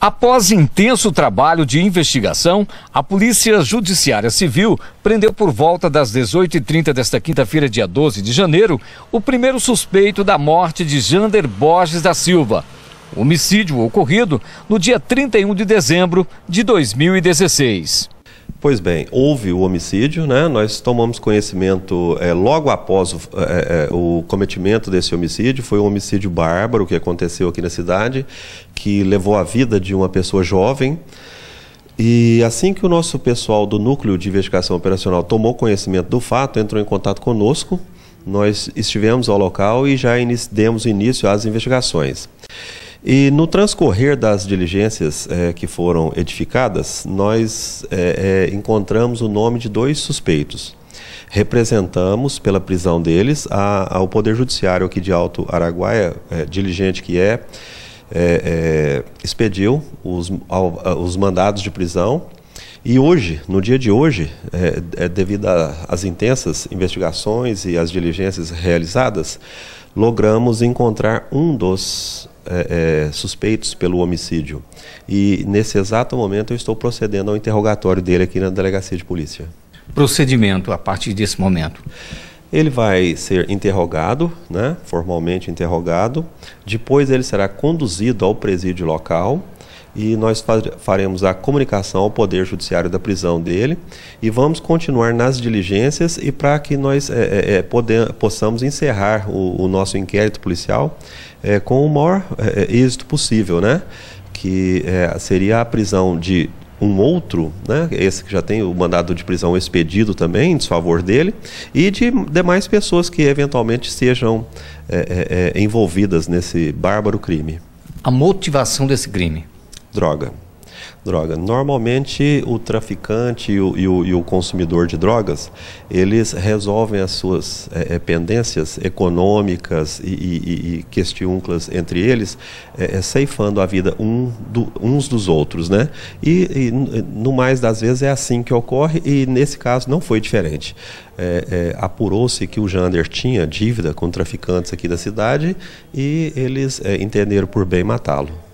Após intenso trabalho de investigação, a Polícia Judiciária Civil prendeu por volta das 18h30 desta quinta-feira, dia 12 de janeiro, o primeiro suspeito da morte de Jander Borges da Silva. homicídio ocorrido no dia 31 de dezembro de 2016. Pois bem, houve o homicídio, né? nós tomamos conhecimento é, logo após o, é, é, o, cometimento desse homicídio, foi um homicídio bárbaro que aconteceu aqui na cidade, que levou a vida de uma pessoa jovem. E assim que o nosso pessoal do Núcleo de Investigação Operacional tomou conhecimento do fato, entrou em contato conosco, nós estivemos ao local e já demos início às investigações. E no transcorrer das diligências é, que foram edificadas, nós é, é, encontramos o nome de dois suspeitos. Representamos, pela prisão deles, a, ao Poder Judiciário aqui de Alto Araguaia, diligente que é, expediu os, ao, os mandados de prisão e hoje, no dia de hoje, é, é, devido às intensas investigações e às diligências realizadas, logramos encontrar um dos é, é, suspeitos pelo homicídio. E nesse exato momento eu estou procedendo ao interrogatório dele aqui na delegacia de polícia. Procedimento a partir desse momento? Ele vai ser interrogado, né, formalmente interrogado. Depois ele será conduzido ao presídio local e nós faremos a comunicação ao Poder Judiciário da prisão dele e vamos continuar nas diligências e para que nós é, é, é poder, possamos encerrar o, o, nosso inquérito policial é, com o maior é, é, êxito possível, né? Que seria a prisão de um outro, né, esse que já tem o mandado de prisão expedido também, em desfavor dele, e de demais pessoas que eventualmente sejam é, é, envolvidas nesse bárbaro crime. A motivação desse crime? droga. Droga. Normalmente o traficante e o, e o, e o consumidor de drogas, eles resolvem as suas é, pendências econômicas e, e, e entre eles, é, é, ceifando a vida um do, uns dos outros, né? E, no mais das vezes é assim que ocorre e nesse caso não foi diferente. É, é Apurou-se que o Jander tinha dívida com traficantes aqui da cidade e eles entenderam por bem matá-lo.